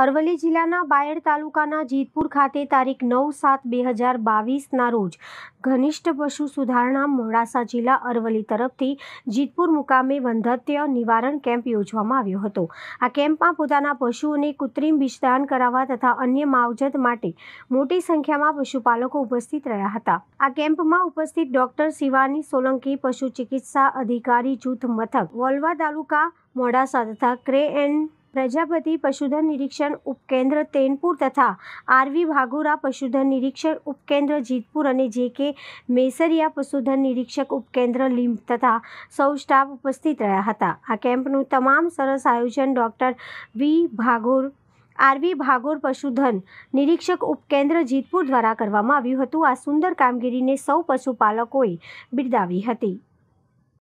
અરવલ્લી જિલ્લાના બાયડ તાલુકાના જીતપુર ખાતે તારીખ નવ સાત બે હજાર બાવીસના રોજ ઘનિષ્ઠ પશુ સુધારણા મોડાસા જિલ્લા અરવલ્લી તરફથી જીતપુર મુકામે વંધત્ય નિવારણ કેમ્પ યોજવામાં આવ્યો હતો આ કેમ્પમાં પોતાના પશુઓને કૃત્રિમ બીજદાન કરાવવા તથા અન્ય માવજત માટે મોટી સંખ્યામાં પશુપાલકો ઉપસ્થિત રહ્યા હતા આ કેમ્પમાં ઉપસ્થિત ડોક્ટર શિવાની સોલંકી પશુ ચિકિત્સા અધિકારી જૂથ મથક વોલવા તાલુકા મોડાસા તથા ક્રે એન્ડ પ્રજાપતિ પશુધન નિરીક્ષણ ઉપકેન્દ્ર તેનપુર તથા આરવી ભાગોરા પશુધન નિરીક્ષક ઉપકેન્દ્ર જીતપુર અને જે કે મેસરિયા પશુધન નિરીક્ષક ઉપકેન્દ્ર લીંબ તથા સૌ સ્ટાફ ઉપસ્થિત રહ્યા હતા આ કેમ્પનું તમામ સરસ આયોજન ડૉક્ટર વી ભાગોર આરવી ભાગોર પશુધન નિરીક્ષક ઉપકેન્દ્ર જીતપુર દ્વારા કરવામાં આવ્યું હતું આ સુંદર કામગીરીને સૌ પશુપાલકોએ બિરદાવી હતી